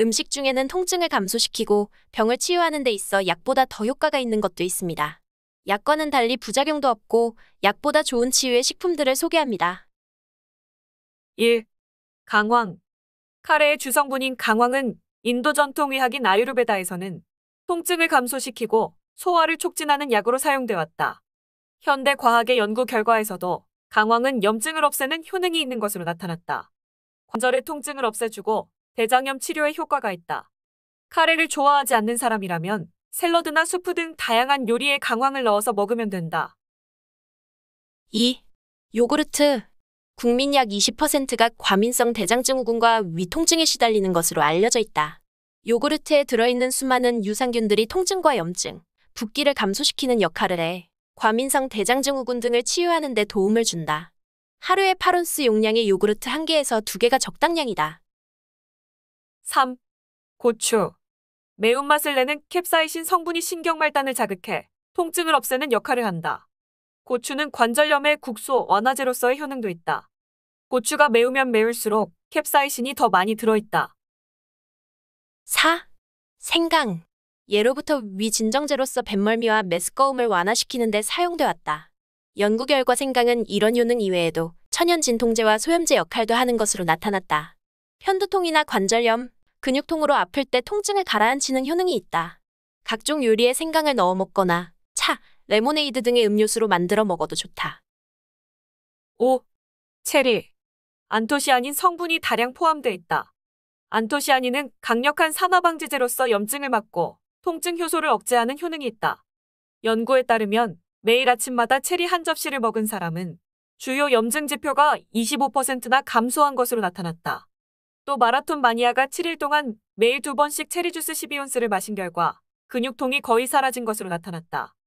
음식 중에는 통증을 감소시키고 병을 치유하는 데 있어 약보다 더 효과가 있는 것도 있습니다. 약과는 달리 부작용도 없고 약보다 좋은 치유의 식품들을 소개합니다. 1. 강황 카레의 주성분인 강황은 인도 전통의학인 아유르베다에서는 통증을 감소시키고 소화를 촉진하는 약으로 사용돼 왔다. 현대 과학의 연구 결과에서도 강황은 염증을 없애는 효능이 있는 것으로 나타났다. 관절의 통증을 없애주고 대장염 치료에 효과가 있다. 카레를 좋아하지 않는 사람이라면 샐러드나 수프 등 다양한 요리에 강황을 넣어서 먹으면 된다. 2. 요구르트. 국민 약 20%가 과민성 대장증후군과 위통증에 시달리는 것으로 알려져 있다. 요구르트에 들어있는 수많은 유산균들이 통증과 염증, 붓기를 감소시키는 역할을 해 과민성 대장증후군 등을 치유하는 데 도움을 준다. 하루에 8온스 용량의 요구르트 1개에서 2개가 적당량이다. 3. 고추. 매운맛을 내는 캡사이신 성분이 신경말단을 자극해 통증을 없애는 역할을 한다. 고추는 관절염의 국소 완화제로서의 효능도 있다. 고추가 매우면 매울수록 캡사이신이 더 많이 들어있다. 4. 생강. 예로부터 위진정제로서 뱃멀미와 메스꺼움을 완화시키는 데사용되었다 연구 결과 생강은 이런 효능 이외에도 천연 진통제와 소염제 역할도 하는 것으로 나타났다. 편두통이나 관절염, 근육통으로 아플 때 통증을 가라앉히는 효능이 있다. 각종 요리에 생강을 넣어 먹거나 차, 레모네이드 등의 음료수로 만들어 먹어도 좋다. 5. 체리. 안토시아닌 성분이 다량 포함되어 있다. 안토시아닌은 강력한 산화 방지제로서 염증을 막고 통증 효소를 억제하는 효능이 있다. 연구에 따르면 매일 아침마다 체리 한 접시를 먹은 사람은 주요 염증 지표가 25%나 감소한 것으로 나타났다. 또 마라톤 마니아가 7일 동안 매일 두 번씩 체리주스 12온스를 마신 결과 근육통이 거의 사라진 것으로 나타났다.